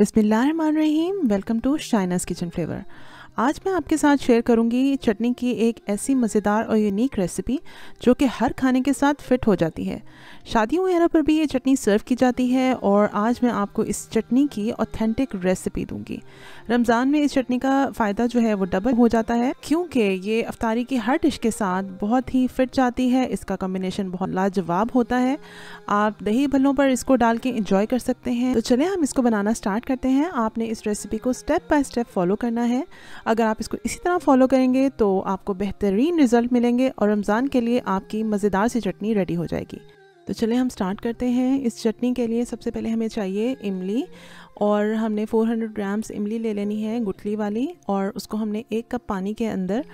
Rahim welcome to Shainaz kitchen flavour आज मैं आपके साथ शेयर करूंगी चटनी की एक ऐसी मज़ेदार और यूनिक रेसिपी जो कि हर खाने के साथ फिट हो जाती है शादियों वगैरह पर भी ये चटनी सर्व की जाती है और आज मैं आपको इस चटनी की ऑथेंटिक रेसिपी दूंगी रमज़ान में इस चटनी का फ़ायदा जो है वो डबल हो जाता है क्योंकि ये अफ्तारी की हर डिश के साथ बहुत ही फिट जाती है इसका कॉम्बिनेशन बहुत लाजवाब होता है आप दही भल्लों पर इसको डाल के इंजॉय कर सकते हैं तो चले हम इसको बनाना स्टार्ट करते हैं आपने इस रेसिपी को स्टेप बाय स्टेप फॉलो करना है अगर आप इसको इसी तरह फॉलो करेंगे तो आपको बेहतरीन रिजल्ट मिलेंगे और रमज़ान के लिए आपकी मज़ेदार सी चटनी रेडी हो जाएगी तो चले हम स्टार्ट करते हैं इस चटनी के लिए सबसे पहले हमें चाहिए इमली और हमने 400 ग्राम्स इमली ले लेनी है गुठली वाली और उसको हमने एक कप पानी के अंदर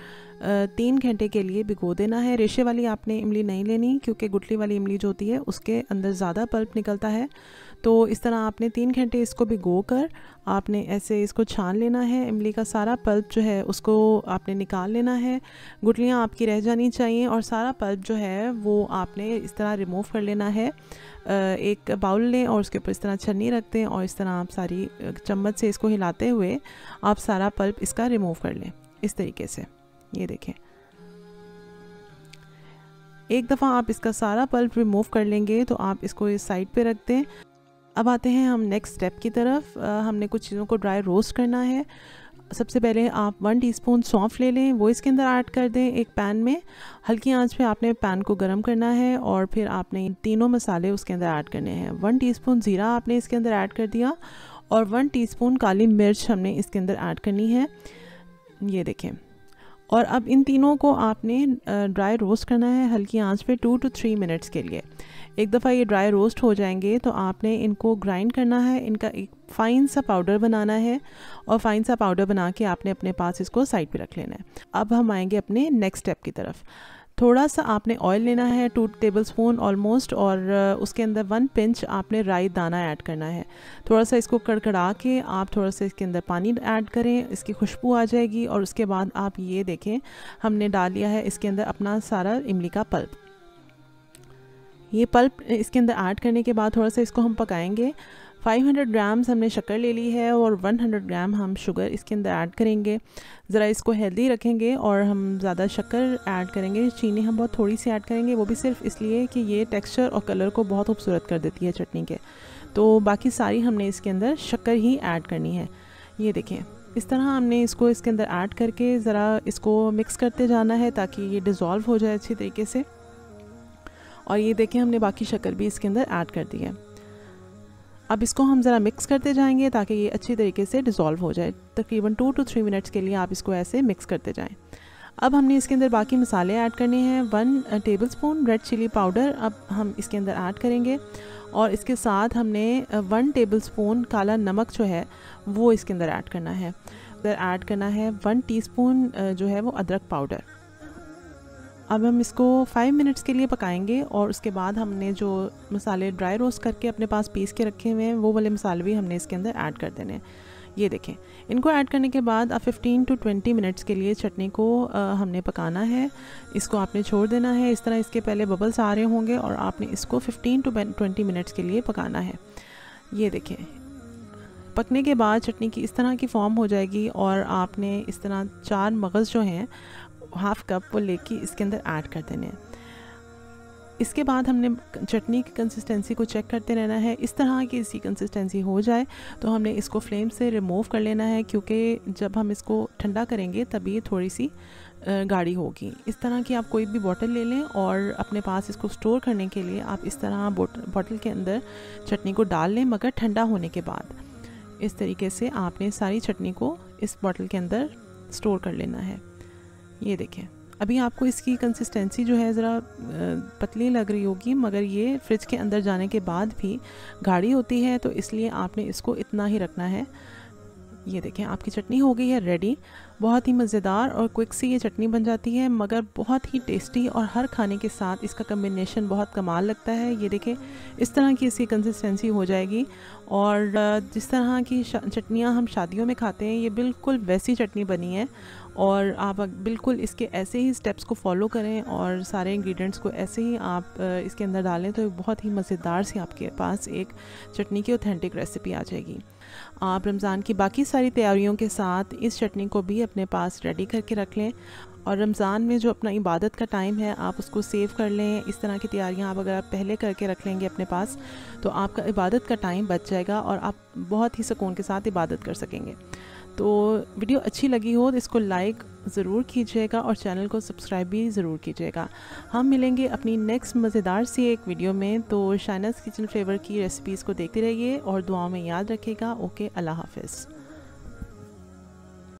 तीन घंटे के लिए भिगो देना है रेशे वाली आपने इमली नहीं लेनी क्योंकि गुटली वाली इमली जो होती है उसके अंदर ज़्यादा पल्प निकलता है तो इस तरह आपने तीन घंटे इसको भिगो कर आपने ऐसे इसको छान लेना है इमली का सारा पल्प जो है उसको आपने निकाल लेना है गुटलियाँ आपकी रह जानी चाहिए और सारा पल्प जो है वो आपने इस तरह रिमूव कर लेना है एक बाउल लें और उसके ऊपर इस तरह छन्नी रख दें और इस तरह आप सारी चम्मच से इसको हिलाते हुए आप सारा पल्प इसका रिमूव कर लें इस तरीके से ये देखें एक दफ़ा आप इसका सारा पल्प रिमूव कर लेंगे तो आप इसको इस साइड पे रख दें अब आते हैं हम नेक्स्ट स्टेप की तरफ आ, हमने कुछ चीज़ों को ड्राई रोस्ट करना है सबसे पहले आप वन टीस्पून सौंफ ले लें वो इसके अंदर ऐड कर दें एक पैन में हल्की आंच पे आपने पैन को गर्म करना है और फिर आपने तीनों मसाले उसके अंदर ऐड करने हैं वन टीस्पून ज़ीरा आपने इसके अंदर ऐड कर दिया और वन टीस्पून काली मिर्च हमने इसके अंदर ऐड करनी है ये देखें और अब इन तीनों को आपने ड्राई रोस्ट करना है हल्की आंच पे टू टू थ्री मिनट्स के लिए एक दफ़ा ये ड्राई रोस्ट हो जाएंगे तो आपने इनको ग्राइंड करना है इनका एक फ़ाइन सा पाउडर बनाना है और फाइन सा पाउडर बना के आपने अपने पास इसको साइड पे रख लेना है अब हम आएंगे अपने नेक्स्ट स्टेप की तरफ थोड़ा सा आपने ऑयल लेना है टू टेबल स्पून ऑलमोस्ट और उसके अंदर वन पिंच आपने राई दाना ऐड करना है थोड़ा सा इसको कड़कड़ा के आप थोड़ा सा इसके अंदर पानी ऐड करें इसकी खुशबू आ जाएगी और उसके बाद आप ये देखें हमने डाल लिया है इसके अंदर अपना सारा इमली का पल्प ये पल्प इसके अंदर ऐड करने के बाद थोड़ा सा इसको हम पकाएंगे 500 ग्राम्स हमने शक्कर ले ली है और 100 ग्राम हम शुगर इसके अंदर ऐड करेंगे ज़रा इसको हेल्दी रखेंगे और हम ज़्यादा शक्कर ऐड करेंगे चीनी हम बहुत थोड़ी सी ऐड करेंगे वो भी सिर्फ इसलिए कि ये टेक्सचर और कलर को बहुत खूबसूरत कर देती है चटनी के तो बाकी सारी हमने इसके अंदर शक्कर ही ऐड करनी है ये देखें इस तरह हमने इसको इसके अंदर ऐड करके ज़रा इसको मिक्स करते जाना है ताकि ये डिज़ोल्व हो जाए अच्छी तरीके से और ये देखें हमने बाकी शक्कर भी इसके अंदर ऐड कर दी है अब इसको हम ज़रा मिक्स करते जाएंगे ताकि ये अच्छी तरीके से डिज़ोल्व हो जाए तकरीबन टू टू थ्री मिनट्स के लिए आप इसको ऐसे मिक्स करते जाएँ अब हमने इसके अंदर बाकी मसाले ऐड करने हैं one tablespoon red chilli powder अब हम इसके अंदर ऐड करेंगे और इसके साथ हमने वन टेबल स्पून काला नमक जो है वो इसके अंदर ऐड करना है ऐड करना है वन टी uh, जो है वो अदरक पाउडर अब हम इसको फाइव मिनट्स के लिए पकाएंगे और उसके बाद हमने जो मसाले ड्राई रोस्ट करके अपने पास पीस के रखे हुए हैं वो वाले मसाले भी हमने इसके अंदर ऐड कर देने ये देखें इनको ऐड करने के बाद अब 15 टू 20 मिनट्स के लिए चटनी को आ, हमने पकाना है इसको आपने छोड़ देना है इस तरह इसके पहले बबल्स आ रहे होंगे और आपने इसको 15 टू 20 मिनट्स के लिए पकाना है ये देखें पकने के बाद चटनी की इस तरह की फॉर्म हो जाएगी और आपने इस तरह चार मगज़ जो हैं हाफ कप वो लेके इसके अंदर ऐड कर देने हैं इसके बाद हमने चटनी की कंसिस्टेंसी को चेक करते रहना है इस तरह की इसकी कंसिस्टेंसी हो जाए तो हमने इसको फ्लेम से रिमूव कर लेना है क्योंकि जब हम इसको ठंडा करेंगे तभी थोड़ी सी गाढ़ी होगी इस तरह की आप कोई भी बोतल ले लें और अपने पास इसको स्टोर करने के लिए आप इस तरह बोतल के अंदर चटनी को डाल लें मगर ठंडा होने के बाद इस तरीके से आपने सारी चटनी को इस बोतल के अंदर स्टोर कर लेना है ये देखें अभी आपको इसकी कंसिस्टेंसी जो है ज़रा पतली लग रही होगी मगर ये फ्रिज के अंदर जाने के बाद भी गाढ़ी होती है तो इसलिए आपने इसको इतना ही रखना है ये देखें आपकी चटनी हो गई है रेडी बहुत ही मज़ेदार और क्विक सी ये चटनी बन जाती है मगर बहुत ही टेस्टी और हर खाने के साथ इसका कम्बिनेशन बहुत कमाल लगता है ये देखें इस तरह की इसकी कंसिस्टेंसी हो जाएगी और जिस तरह की चटनियाँ हम शादियों में खाते हैं ये बिल्कुल वैसी चटनी बनी है और आप बिल्कुल इसके ऐसे ही स्टेप्स को फॉलो करें और सारे इंग्रेडिएंट्स को ऐसे ही आप इसके अंदर डालें तो बहुत ही मज़ेदार सी आपके पास एक चटनी की ऑथेंटिक रेसिपी आ जाएगी आप रमज़ान की बाकी सारी तैयारियों के साथ इस चटनी को भी अपने पास रेडी करके रख लें और रमज़ान में जो अपना इबादत का टाइम है आप उसको सेव कर लें इस तरह की तैयारियां आप अगर आप पहले करके रख लेंगे अपने पास तो आपका इबादत का टाइम बच जाएगा और आप बहुत ही सुकून के साथ इबादत कर सकेंगे तो वीडियो अच्छी लगी हो तो इसको लाइक ज़रूर कीजिएगा और चैनल को सब्सक्राइब भी ज़रूर कीजिएगा हम मिलेंगे अपनी नेक्स्ट मज़ेदार सी एक वीडियो में तो शाइनस किचन फ्लेवर की रेसिपीज़ को देखते रहिए और दुआ में याद रखिएगा ओके अल्लाह हाफिज़